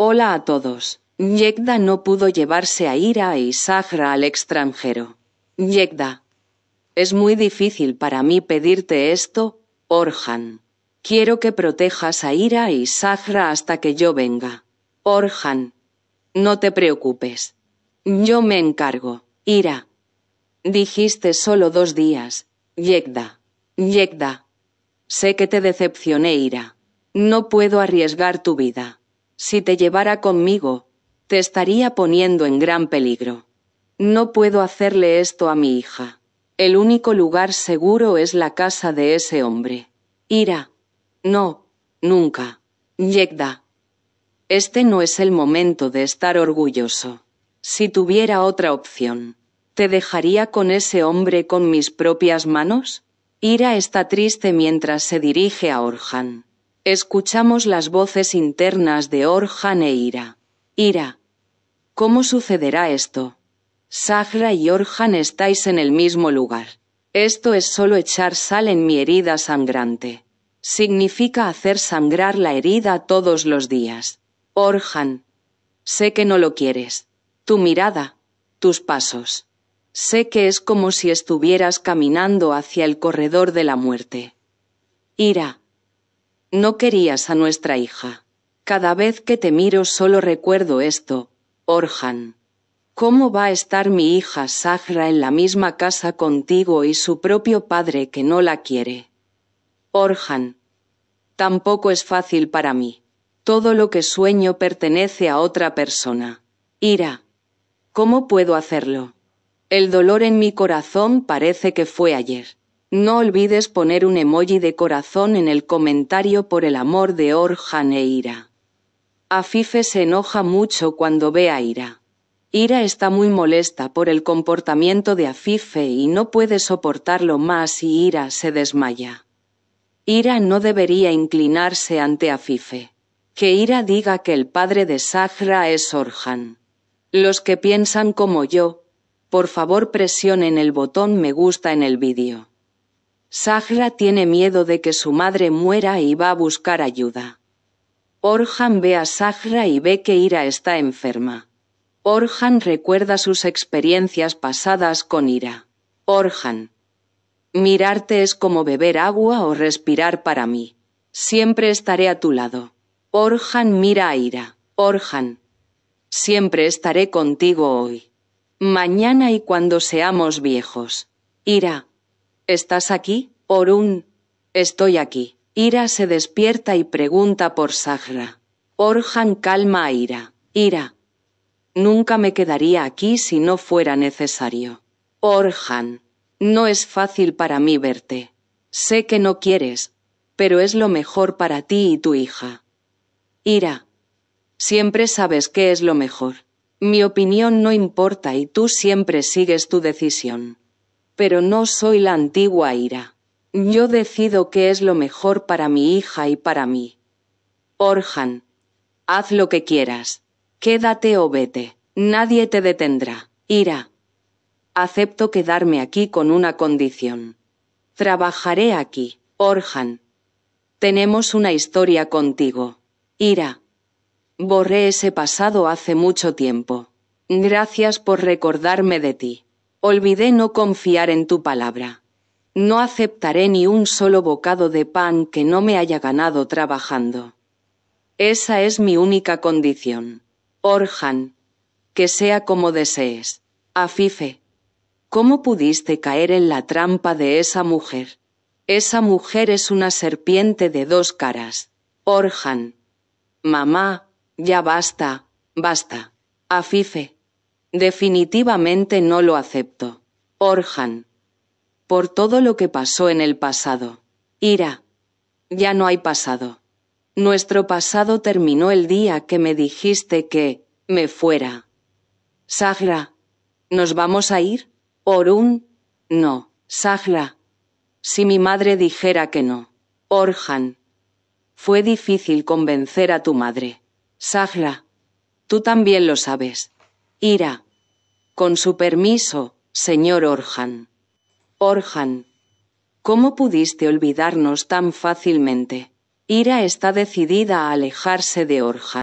Hola a todos. Yegda no pudo llevarse a Ira y Sahra al extranjero. Yegda. Es muy difícil para mí pedirte esto, Orhan. Quiero que protejas a Ira y Sahra hasta que yo venga. Orhan. No te preocupes. Yo me encargo, Ira. Dijiste solo dos días. Yegda. Yegda. Sé que te decepcioné, Ira. No puedo arriesgar tu vida. Si te llevara conmigo, te estaría poniendo en gran peligro. No puedo hacerle esto a mi hija. El único lugar seguro es la casa de ese hombre. Ira. No, nunca. Yegda. Este no es el momento de estar orgulloso. Si tuviera otra opción, ¿te dejaría con ese hombre con mis propias manos? Ira está triste mientras se dirige a Orhan. Escuchamos las voces internas de Orhan e Ira. Ira. ¿Cómo sucederá esto? Sagra y Orhan estáis en el mismo lugar. Esto es solo echar sal en mi herida sangrante. Significa hacer sangrar la herida todos los días. Orhan. Sé que no lo quieres. Tu mirada. Tus pasos. Sé que es como si estuvieras caminando hacia el corredor de la muerte. Ira. No querías a nuestra hija. Cada vez que te miro solo recuerdo esto, Orhan. ¿Cómo va a estar mi hija Sahra en la misma casa contigo y su propio padre que no la quiere? Orhan. Tampoco es fácil para mí. Todo lo que sueño pertenece a otra persona. Ira. ¿Cómo puedo hacerlo? El dolor en mi corazón parece que fue ayer. No olvides poner un emoji de corazón en el comentario por el amor de Orhan e Ira. Afife se enoja mucho cuando ve a Ira. Ira está muy molesta por el comportamiento de Afife y no puede soportarlo más y Ira se desmaya. Ira no debería inclinarse ante Afife. Que Ira diga que el padre de Sahra es Orhan. Los que piensan como yo, por favor presionen el botón me gusta en el vídeo. Sahra tiene miedo de que su madre muera y va a buscar ayuda. Orhan ve a Sahra y ve que Ira está enferma. Orhan recuerda sus experiencias pasadas con Ira. Orhan. Mirarte es como beber agua o respirar para mí. Siempre estaré a tu lado. Orhan mira a Ira. Orhan. Siempre estaré contigo hoy. Mañana y cuando seamos viejos. Ira. ¿Estás aquí? Orun. Estoy aquí. Ira se despierta y pregunta por Sagra. Orhan calma a Ira. Ira. Nunca me quedaría aquí si no fuera necesario. Orhan. No es fácil para mí verte. Sé que no quieres, pero es lo mejor para ti y tu hija. Ira. Siempre sabes qué es lo mejor. Mi opinión no importa y tú siempre sigues tu decisión pero no soy la antigua ira. Yo decido qué es lo mejor para mi hija y para mí. Orhan, haz lo que quieras. Quédate o vete. Nadie te detendrá. Ira. Acepto quedarme aquí con una condición. Trabajaré aquí, Orhan. Tenemos una historia contigo. Ira. Borré ese pasado hace mucho tiempo. Gracias por recordarme de ti. Olvidé no confiar en tu palabra. No aceptaré ni un solo bocado de pan que no me haya ganado trabajando. Esa es mi única condición. Orhan, que sea como desees. Afife, ¿cómo pudiste caer en la trampa de esa mujer? Esa mujer es una serpiente de dos caras. Orhan. Mamá, ya basta, basta. Afife, Definitivamente no lo acepto. Orhan. Por todo lo que pasó en el pasado. Ira. Ya no hay pasado. Nuestro pasado terminó el día que me dijiste que me fuera. Sagra. ¿Nos vamos a ir? Orun. No. Sagra. Si mi madre dijera que no. Orhan. Fue difícil convencer a tu madre. Sagra. Tú también lo sabes. Ira. Con su permiso, señor Orhan. Orhan. ¿Cómo pudiste olvidarnos tan fácilmente? Ira está decidida a alejarse de Orhan.